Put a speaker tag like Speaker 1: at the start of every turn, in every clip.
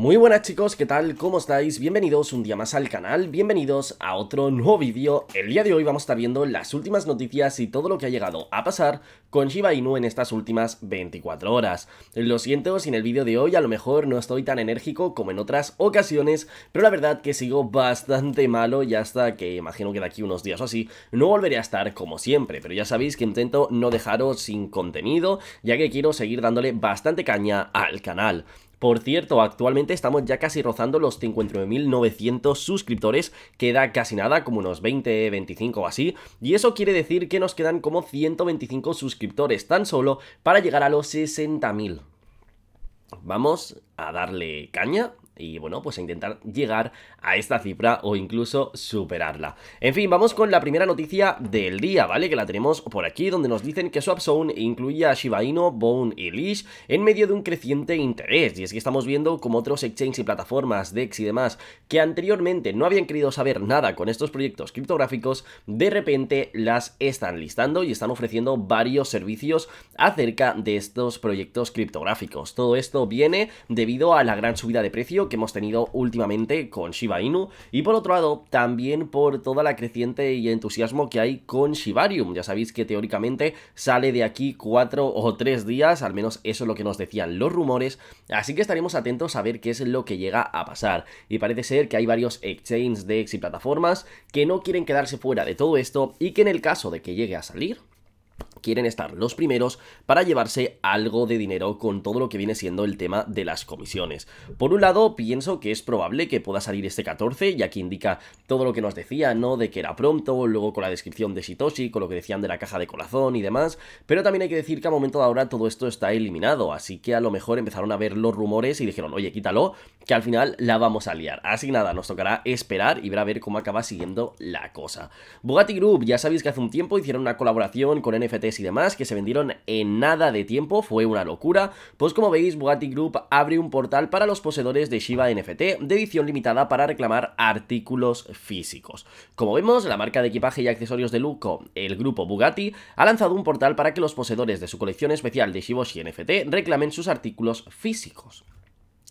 Speaker 1: Muy buenas chicos, ¿qué tal? ¿Cómo estáis? Bienvenidos un día más al canal, bienvenidos a otro nuevo vídeo. El día de hoy vamos a estar viendo las últimas noticias y todo lo que ha llegado a pasar con Shiba Inu en estas últimas 24 horas. Lo siento si en el vídeo de hoy a lo mejor no estoy tan enérgico como en otras ocasiones, pero la verdad que sigo bastante malo y hasta que imagino que de aquí unos días o así no volveré a estar como siempre, pero ya sabéis que intento no dejaros sin contenido, ya que quiero seguir dándole bastante caña al canal. Por cierto, actualmente estamos ya casi rozando los 59.900 suscriptores, queda casi nada, como unos 20, 25 o así, y eso quiere decir que nos quedan como 125 suscriptores tan solo para llegar a los 60.000. Vamos a darle caña y bueno, pues a intentar llegar a esta cifra o incluso superarla. En fin, vamos con la primera noticia del día, ¿vale? Que la tenemos por aquí, donde nos dicen que Swapzone incluye a Shiba Inu, Bone y Leash en medio de un creciente interés. Y es que estamos viendo como otros exchanges y plataformas, DEX y demás, que anteriormente no habían querido saber nada con estos proyectos criptográficos, de repente las están listando y están ofreciendo varios servicios acerca de estos proyectos criptográficos. Todo esto viene debido a la gran subida de precio que hemos tenido últimamente con Shiba Inu y por otro lado también por toda la creciente y entusiasmo que hay con Shibarium. Ya sabéis que teóricamente sale de aquí cuatro o tres días, al menos eso es lo que nos decían los rumores, así que estaremos atentos a ver qué es lo que llega a pasar. Y parece ser que hay varios exchanges, decks y plataformas que no quieren quedarse fuera de todo esto y que en el caso de que llegue a salir, quieren estar los primeros para llevarse algo de dinero con todo lo que viene siendo el tema de las comisiones. Por un lado, pienso que es probable que pueda salir este 14, ya que indica todo lo que nos decía, ¿no? De que era pronto, luego con la descripción de Sitoshi, con lo que decían de la caja de corazón y demás, pero también hay que decir que a momento de ahora todo esto está eliminado, así que a lo mejor empezaron a ver los rumores y dijeron, oye, quítalo, que al final la vamos a liar. Así nada, nos tocará esperar y ver a ver cómo acaba siguiendo la cosa. Bugatti Group, ya sabéis que hace un tiempo hicieron una colaboración con NFT y demás que se vendieron en nada de tiempo, fue una locura, pues como veis Bugatti Group abre un portal para los poseedores de Shiba NFT de edición limitada para reclamar artículos físicos. Como vemos, la marca de equipaje y accesorios de Luco, el grupo Bugatti, ha lanzado un portal para que los poseedores de su colección especial de Shiboshi NFT reclamen sus artículos físicos.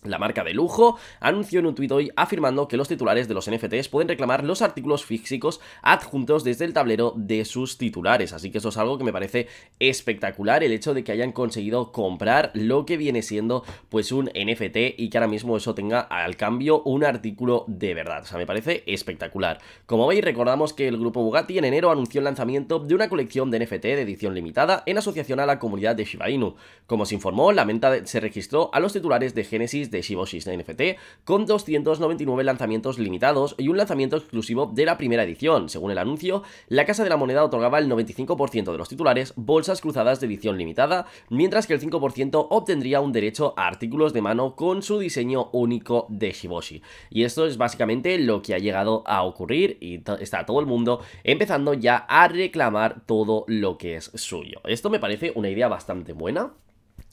Speaker 1: La marca de lujo anunció en un tuit hoy afirmando que los titulares de los NFTs pueden reclamar los artículos físicos adjuntos desde el tablero de sus titulares. Así que eso es algo que me parece espectacular, el hecho de que hayan conseguido comprar lo que viene siendo pues un NFT y que ahora mismo eso tenga al cambio un artículo de verdad. O sea, me parece espectacular. Como veis, recordamos que el grupo Bugatti en enero anunció el lanzamiento de una colección de NFT de edición limitada en asociación a la comunidad de Shiba Inu. Como se informó, la venta se registró a los titulares de Genesis de Shiboshi's NFT, con 299 lanzamientos limitados y un lanzamiento exclusivo de la primera edición. Según el anuncio, la Casa de la Moneda otorgaba el 95% de los titulares bolsas cruzadas de edición limitada, mientras que el 5% obtendría un derecho a artículos de mano con su diseño único de Shiboshi. Y esto es básicamente lo que ha llegado a ocurrir y está todo el mundo empezando ya a reclamar todo lo que es suyo. Esto me parece una idea bastante buena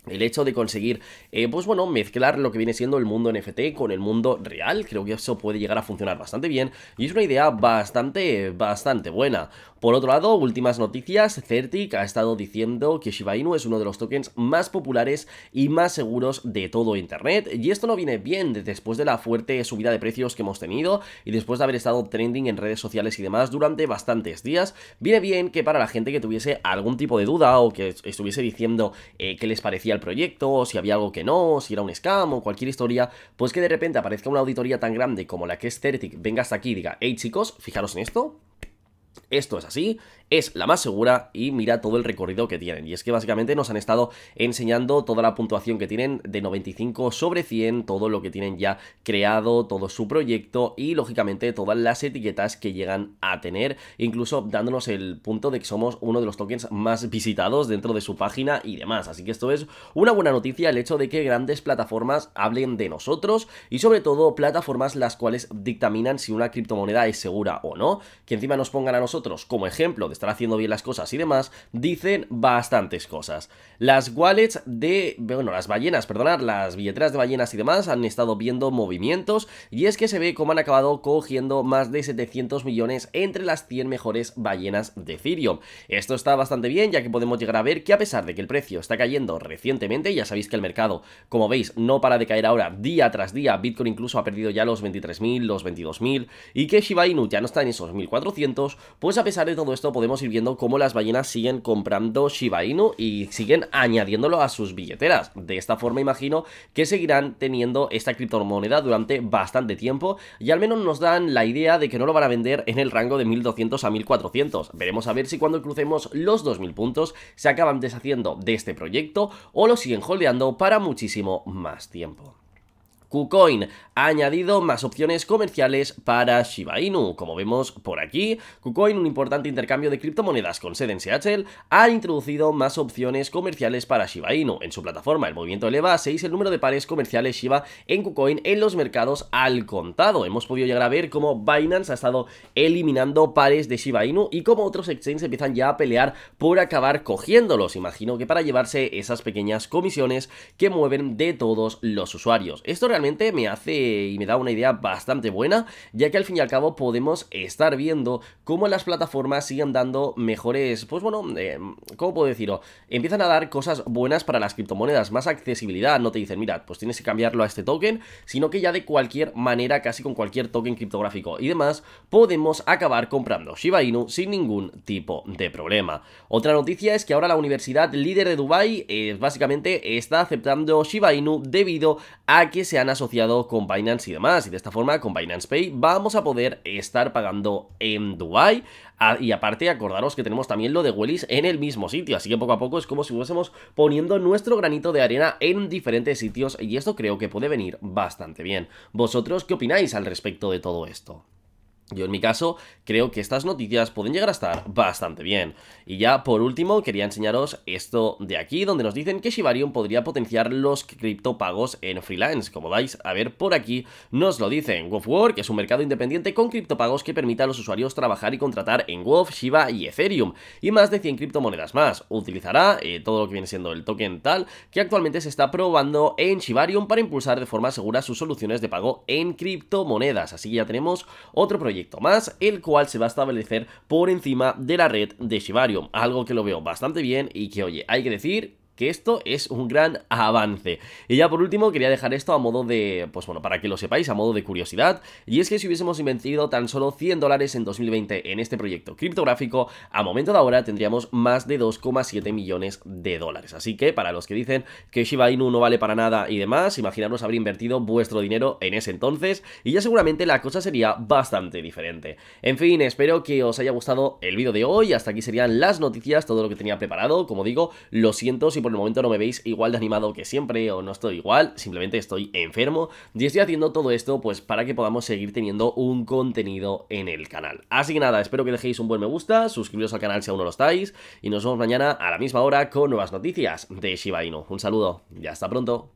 Speaker 1: el hecho de conseguir, eh, pues bueno, mezclar lo que viene siendo el mundo NFT con el mundo real, creo que eso puede llegar a funcionar bastante bien y es una idea bastante, bastante buena. Por otro lado, últimas noticias, Certic ha estado diciendo que Shiba Inu es uno de los tokens más populares y más seguros de todo Internet y esto no viene bien después de la fuerte subida de precios que hemos tenido y después de haber estado trending en redes sociales y demás durante bastantes días, viene bien que para la gente que tuviese algún tipo de duda o que estuviese diciendo eh, que les parecía proyecto, si había algo que no, si era un scam o cualquier historia, pues que de repente aparezca una auditoría tan grande como la que es este Certic venga hasta aquí y diga, hey chicos, fijaros en esto, esto es así, es la más segura y mira todo el recorrido que tienen. Y es que básicamente nos han estado enseñando toda la puntuación que tienen de 95 sobre 100, todo lo que tienen ya creado, todo su proyecto y lógicamente todas las etiquetas que llegan a tener, incluso dándonos el punto de que somos uno de los tokens más visitados dentro de su página y demás. Así que esto es una buena noticia el hecho de que grandes plataformas hablen de nosotros y sobre todo plataformas las cuales dictaminan si una criptomoneda es segura o no, que encima nos pongan a nosotros nosotros como ejemplo de estar haciendo bien las cosas y demás, dicen bastantes cosas. Las wallets de, bueno, las ballenas, perdonad, las billeteras de ballenas y demás han estado viendo movimientos y es que se ve cómo han acabado cogiendo más de 700 millones entre las 100 mejores ballenas de Ethereum. Esto está bastante bien ya que podemos llegar a ver que a pesar de que el precio está cayendo recientemente, ya sabéis que el mercado, como veis, no para de caer ahora día tras día, Bitcoin incluso ha perdido ya los 23.000, los 22.000 y que Shiba Inu ya no está en esos 1.400, pues a pesar de todo esto podemos ir viendo cómo las ballenas siguen comprando Shiba Inu y siguen añadiéndolo a sus billeteras. De esta forma imagino que seguirán teniendo esta criptomoneda durante bastante tiempo y al menos nos dan la idea de que no lo van a vender en el rango de 1200 a 1400. Veremos a ver si cuando crucemos los 2000 puntos se acaban deshaciendo de este proyecto o lo siguen holdeando para muchísimo más tiempo. KuCoin ha añadido más opciones comerciales para Shiba Inu. Como vemos por aquí, KuCoin, un importante intercambio de criptomonedas con sede en Seattle, ha introducido más opciones comerciales para Shiba Inu. En su plataforma, el movimiento eleva a 6 el número de pares comerciales Shiba en KuCoin en los mercados al contado. Hemos podido llegar a ver cómo Binance ha estado eliminando pares de Shiba Inu y cómo otros exchanges empiezan ya a pelear por acabar cogiéndolos. Imagino que para llevarse esas pequeñas comisiones que mueven de todos los usuarios. Esto me hace y me da una idea bastante buena, ya que al fin y al cabo podemos estar viendo cómo las plataformas siguen dando mejores, pues bueno, eh, ¿cómo puedo decirlo? Empiezan a dar cosas buenas para las criptomonedas, más accesibilidad, no te dicen, mira, pues tienes que cambiarlo a este token, sino que ya de cualquier manera, casi con cualquier token criptográfico y demás, podemos acabar comprando Shiba Inu sin ningún tipo de problema. Otra noticia es que ahora la universidad líder de Dubai eh, básicamente está aceptando Shiba Inu debido a que se han asociado con Binance y demás. Y de esta forma, con Binance Pay, vamos a poder estar pagando en Dubai. Ah, y aparte, acordaros que tenemos también lo de Wellis en el mismo sitio. Así que poco a poco es como si fuésemos poniendo nuestro granito de arena en diferentes sitios. Y esto creo que puede venir bastante bien. ¿Vosotros qué opináis al respecto de todo esto? Yo en mi caso creo que estas noticias pueden llegar a estar bastante bien. Y ya por último quería enseñaros esto de aquí donde nos dicen que Shibarium podría potenciar los criptopagos en freelance. Como vais a ver por aquí nos lo dicen. que es un mercado independiente con criptopagos que permite a los usuarios trabajar y contratar en Wolf, Shiba y Ethereum y más de 100 criptomonedas más. Utilizará eh, todo lo que viene siendo el token tal que actualmente se está probando en Shibarium para impulsar de forma segura sus soluciones de pago en criptomonedas. Así que ya tenemos otro proyecto más, el cual se va a establecer por encima de la red de Shibarium, algo que lo veo bastante bien y que, oye, hay que decir que esto es un gran avance. Y ya por último quería dejar esto a modo de, pues bueno, para que lo sepáis, a modo de curiosidad, y es que si hubiésemos invertido tan solo 100 dólares en 2020 en este proyecto criptográfico, a momento de ahora tendríamos más de 2,7 millones de dólares. Así que para los que dicen que Shiba Inu no vale para nada y demás, imaginaros haber invertido vuestro dinero en ese entonces y ya seguramente la cosa sería bastante diferente. En fin, espero que os haya gustado el vídeo de hoy, hasta aquí serían las noticias, todo lo que tenía preparado, como digo, lo siento por el momento no me veis igual de animado que siempre o no estoy igual, simplemente estoy enfermo y estoy haciendo todo esto pues para que podamos seguir teniendo un contenido en el canal. Así que nada, espero que dejéis un buen me gusta, suscribiros al canal si aún no lo estáis y nos vemos mañana a la misma hora con nuevas noticias de Shiba Inu. Un saludo ya hasta pronto.